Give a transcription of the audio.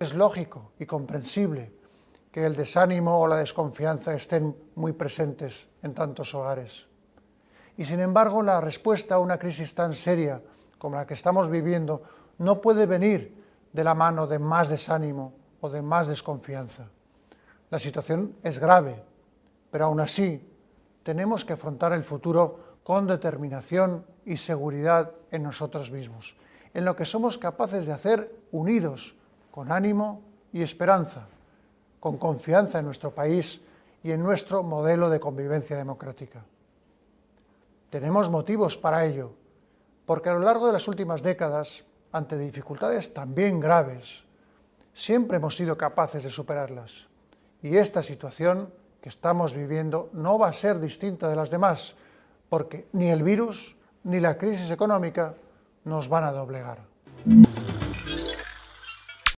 Es lógico y comprensible que el desánimo o la desconfianza estén muy presentes en tantos hogares. Y sin embargo, la respuesta a una crisis tan seria como la que estamos viviendo no puede venir de la mano de más desánimo o de más desconfianza. La situación es grave, pero aún así tenemos que afrontar el futuro con determinación y seguridad en nosotros mismos, en lo que somos capaces de hacer unidos con ánimo y esperanza, con confianza en nuestro país y en nuestro modelo de convivencia democrática. Tenemos motivos para ello, porque a lo largo de las últimas décadas, ante dificultades también graves, siempre hemos sido capaces de superarlas. Y esta situación que estamos viviendo no va a ser distinta de las demás, porque ni el virus ni la crisis económica nos van a doblegar.